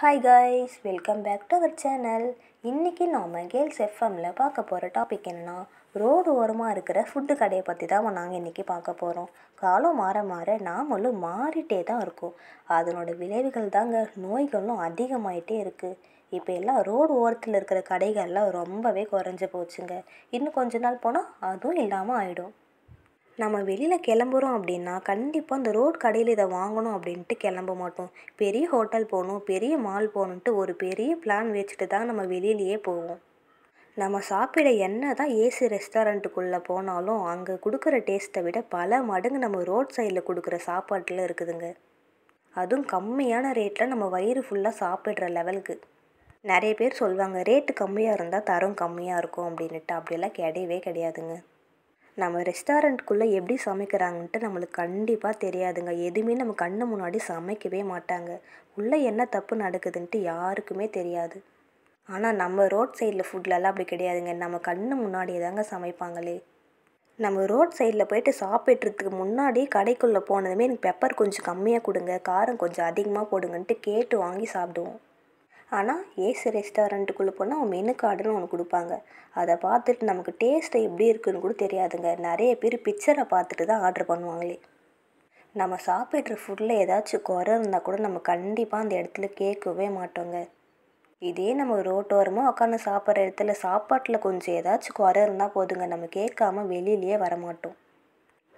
hi guys welcome back to our channel இன்றைக்கி நாம் girls எஃப்எம்மில் பார்க்க போகிற டாபிக் என்னென்னா ரோடு ஓரமாக இருக்கிற ஃபுட்டு கடையை பற்றி தான் நாங்கள் இன்றைக்கி பார்க்க போகிறோம் காலம் மாற மாற நாமளும் மாறிட்டே தான் இருக்கோம் அதனோட விளைவுகள் தாங்க நோய்களும் அதிகமாயிட்டே இருக்குது இப்போ எல்லாம் ரோடு ஓரத்தில் இருக்கிற கடைகள்லாம் ரொம்பவே குறைஞ்சி போச்சுங்க இன்னும் கொஞ்ச நாள் போனால் அதுவும் இல்லாமல் ஆகிடும் நம்ம வெளியில் கிளம்புறோம் அப்படின்னா கண்டிப்பாக இந்த ரோட் கடையில் இதை வாங்கணும் அப்படின்ட்டு கிளம்ப மாட்டோம் பெரிய ஹோட்டல் போகணும் பெரிய மால் போகணுன்ட்டு ஒரு பெரிய பிளான் வச்சுட்டு தான் நம்ம வெளியிலேயே போவோம் நம்ம சாப்பிட என்ன தான் ஏசி ரெஸ்டாரண்ட்டுக்குள்ளே போனாலும் அங்கே கொடுக்குற டேஸ்ட்டை விட பல மடங்கு நம்ம ரோட் சைடில் கொடுக்குற சாப்பாட்டில் இருக்குதுங்க அதுவும் கம்மியான ரேட்டில் நம்ம வயிறு ஃபுல்லாக சாப்பிட்ற லெவலுக்கு நிறைய பேர் சொல்லுவாங்க ரேட்டு கம்மியாக இருந்தால் தரம் கம்மியாக இருக்கும் அப்படின்ட்டு அப்படியெல்லாம் கிடையவே கிடையாதுங்க நம்ம ரெஸ்டாரண்ட்குள்ளே எப்படி சமைக்கிறாங்கன்ட்டு நம்மளுக்கு கண்டிப்பாக தெரியாதுங்க எதுவுமே நம்ம கண்ணு முன்னாடி சமைக்கவே மாட்டாங்க உள்ளே என்ன தப்பு நடக்குதுன்ட்டு யாருக்குமே தெரியாது ஆனால் நம்ம ரோட் சைடில் ஃபுட்லலாம் அப்படி கிடையாதுங்க நம்ம கண்ணு முன்னாடியே தாங்க சமைப்பாங்களே நம்ம ரோட் சைடில் போயிட்டு சாப்பிட்றதுக்கு முன்னாடி கடைக்குள்ளே போனதுமே எனக்கு பெப்பர் கொஞ்சம் கம்மியாக கொடுங்க காரம் கொஞ்சம் அதிகமாக போடுங்கன்ட்டு கேட்டு வாங்கி சாப்பிடுவோம் ஆனால் ஏசு ரெஸ்டாரண்ட்டுக்குள்ளே போனால் அவங்க மெனு கார்டுன்னு ஒன்று கொடுப்பாங்க அதை பார்த்துட்டு நமக்கு டேஸ்ட்டு எப்படி இருக்குதுன்னு கூட தெரியாதுங்க நிறைய பேர் பிக்சரை பார்த்துட்டு தான் ஆர்டர் பண்ணுவாங்களே நம்ம சாப்பிட்ற ஃபுட்டில் ஏதாச்சும் குறை இருந்தால் கூட நம்ம கண்டிப்பாக அந்த இடத்துல கேட்கவே மாட்டோங்க இதே நம்ம ரோட்டோரமாக உட்காந்து சாப்பிட்ற இடத்துல சாப்பாட்டில் கொஞ்சம் ஏதாச்சும் குறை இருந்தால் போதுங்க நம்ம கேட்காம வெளியிலேயே வரமாட்டோம்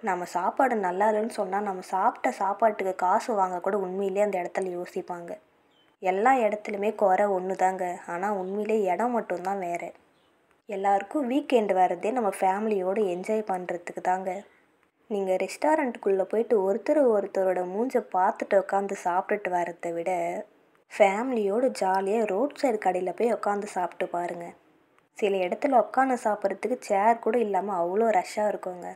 நம்ம சாப்பாடு நல்லா இல்லைன்னு சொன்னால் நம்ம சாப்பிட்ட சாப்பாட்டுக்கு காசு வாங்க கூட உண்மையிலே அந்த இடத்துல யோசிப்பாங்க எல்லா இடத்துலையுமே குறை ஒன்று தாங்க ஆனால் உண்மையிலே இடம் மட்டும்தான் வேறு எல்லாருக்கும் வீக்கெண்டு வரதே நம்ம ஃபேமிலியோடு என்ஜாய் பண்ணுறதுக்கு தாங்க நீங்கள் ரெஸ்டாரண்ட்டுக்குள்ளே போயிட்டு ஒருத்தர் ஒருத்தரோட மூஞ்சை பார்த்துட்டு உட்காந்து சாப்பிட்டுட்டு வரதை விட ஃபேமிலியோடு ஜாலியாக ரோட் சைடு கடையில் போய் உட்காந்து சாப்பிட்டு பாருங்கள் சில இடத்துல உட்காந்து சாப்பிட்றதுக்கு சேர் கூட இல்லாமல் அவ்வளோ ரஷ்ஷாக இருக்குங்க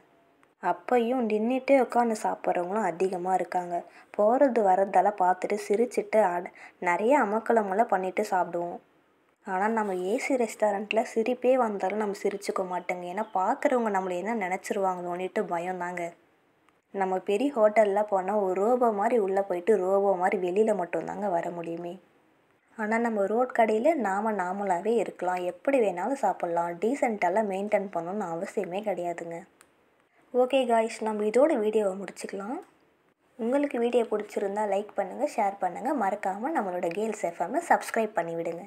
அப்போயும் நின்றுட்டே உட்காந்து சாப்பிட்றவங்களும் அதிகமாக இருக்காங்க போகிறது வர்றதெல்லாம் பார்த்துட்டு சிரிச்சிட்டு அட நிறைய அமக்கலமெல்லாம் பண்ணிட்டு சாப்பிடுவோம் ஆனால் நம்ம ஏசி ரெஸ்டாரண்ட்டில் சிரிப்பே வந்தாலும் நம்ம சிரிச்சுக்க மாட்டோங்க ஏன்னா பார்க்குறவங்க நம்மளை என்ன நினச்சிருவாங்களோன்னுட்டு பயம் தாங்க நம்ம பெரிய ஹோட்டலில் போனால் ஒரு ரோபோ மாதிரி உள்ளே போயிட்டு ரோபோ மாதிரி வெளியில் மட்டும்தாங்க வர முடியுமே ஆனால் நம்ம ரோட் கடையில் நாம் நாமளாகவே இருக்கலாம் எப்படி வேணாலும் சாப்பிட்லாம் டீசெண்டெல்லாம் மெயின்டைன் பண்ணணும்னு அவசியமே கிடையாதுங்க ஓகே காய்ஸ் நம்ம இதோட வீடியோவை முடிச்சுக்கலாம் உங்களுக்கு வீடியோ பிடிச்சிருந்தா லைக் பண்ணுங்கள் ஷேர் பண்ணுங்கள் மறக்காமல் நம்மளோட கேல்ஸ் எஃப்எம்மை சப்ஸ்கிரைப் பண்ணிவிடுங்க